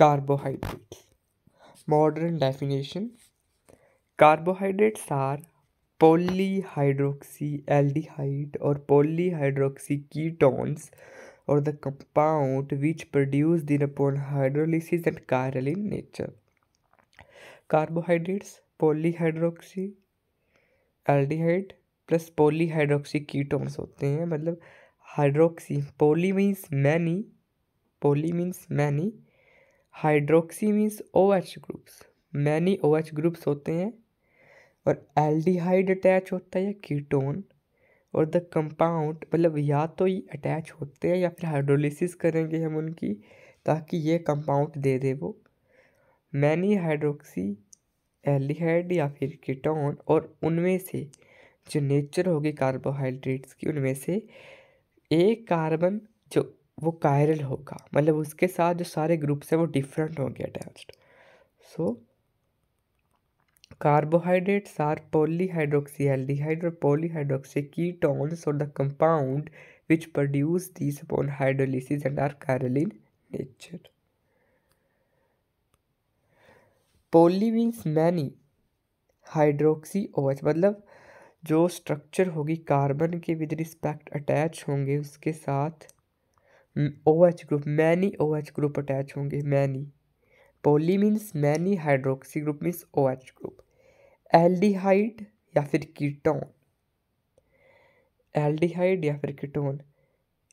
carbohydrates modern definition carbohydrates are polyhydroxyaldehyde or polyhydroxy ketones or the compound which produced in upon hydrolysis and chiral in nature carbohydrates polyhydroxy aldehyde plus polyhydroxy ketones होते हैं मतलब hydroxy poly means many poly means many hydroxy means O H groups many O H groups होते हैं और aldehyde attach होता है या ketone और द कंपाउंड मतलब या तो ये अटैच होते हैं या फिर हाइड्रोलिसिस करेंगे हम उनकी ताकि ये कंपाउंड दे दे वो मैनी हाइड्रोक्सी एल्डिहाइड या फिर कीटोन और उनमें से जो नेचर होगी कार्बोहाइड्रेट्स की उनमें से एक कार्बन जो वो कायरल होगा मतलब उसके साथ जो सारे ग्रुप्स हैं वो डिफरेंट होंगे attach so carbohydrates are polyhydroxy aldehyde polyhydroxy ketones और the compound which produce this upon hydrolysis and are chiral in nature poly means many hydroxy OH मतलब जो स्ट्रक्चर होगी कार्बन के with respect attach होंगे उसके साथ O H group many O H group attach होंगे many poly means many hydroxy group means O H group aldehyde या फिर कीटोन एल्डिहाइड या फिर कीटोन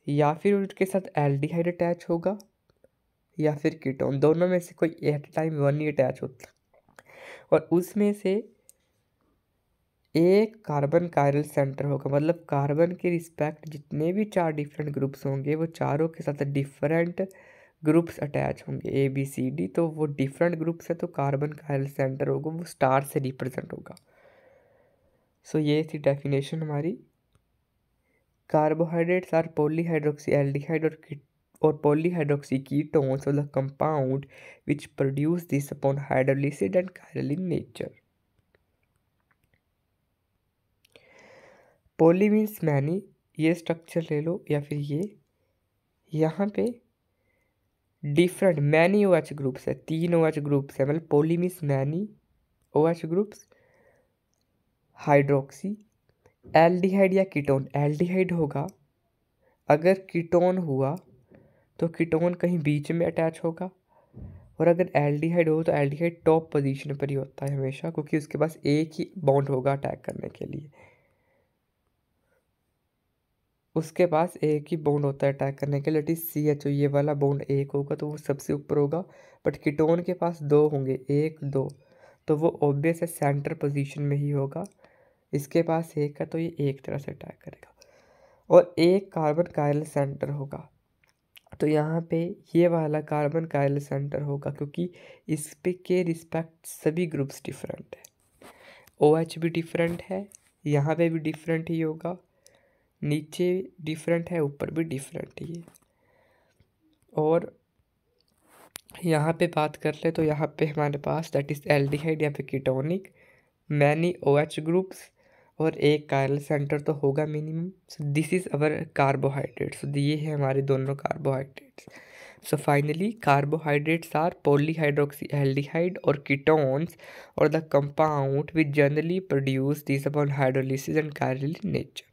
या फिर उसके साथ एल्डिहाइड अटैच होगा या फिर कीटोन दोनों में से कोई एट टाइम वन ही अटैच होता और उसमें से एक कार्बन कायरल सेंटर होगा मतलब कार्बन के रिस्पेक्ट जितने भी चार डिफरेंट ग्रुप्स होंगे वो चारों के साथ डिफरेंट ग्रुप्स अटैच होंगे ए बी सी डी तो वो डिफरेंट ग्रुप्स है तो कार्बन कायरल सेंटर होगा वो स्टार से रिप्रेजेंट होगा सो so, ये थी डेफिनेशन हमारी कार्बोहाइड्रेट्स आर पोलीहाइड्रोक्सी एल्डिहाइड और or polyhydroxyketones are the compound which produce this upon hydrolysis and chiral in nature poly means many ये स्ट्रक्चर ले लो या फिर ये यहाँ पे different many O H groups है तीन ओ एच ग्रुप्स है मतलब poly means many O H groups hydroxy aldehyde या कीटोन एल्डिहाइड होगा अगर कीटोन हुआ तो कीटोन कहीं बीच में अटैच होगा और अगर एल्डिहाइड हो तो एल्डिहाइड टॉप पोजीशन पर ही होता है हमेशा क्योंकि उसके पास एक ही बाउंड होगा अटैक करने के लिए उसके पास एक ही बोंड होता है अटैक करने के लिए टी सी एच ओ ये वाला बोंड एक होगा तो वो सबसे ऊपर होगा बट किटोन के पास दो होंगे एक दो तो वो ऑब्वियस है सेंटर पोजीशन में ही होगा इसके पास एक है तो ये एक तरह से अटैक करेगा और एक कार्बन कायल सेंटर होगा तो यहाँ पे ये वाला कार्बन कायल सेंटर होगा क्योंकि इस पे के रिस्पेक्ट सभी ग्रुप्स डिफरेंट है ओ OH भी डिफरेंट है यहाँ पे भी डिफरेंट ही होगा नीचे डिफरेंट है ऊपर भी डिफरेंट है ये और यहाँ पे बात कर ले तो यहाँ पे हमारे पास दैट इज़ एल्डिहाइड यहाँ पे ketonic many O H groups और एक कायल सेंटर तो होगा minimum so this is our carbohydrates ये है हमारे दोनों carbohydrates so finally carbohydrates are polyhydroxy aldehyde और कीटोन्स और the compound which generally produce this upon hydrolysis and कायरली नेचर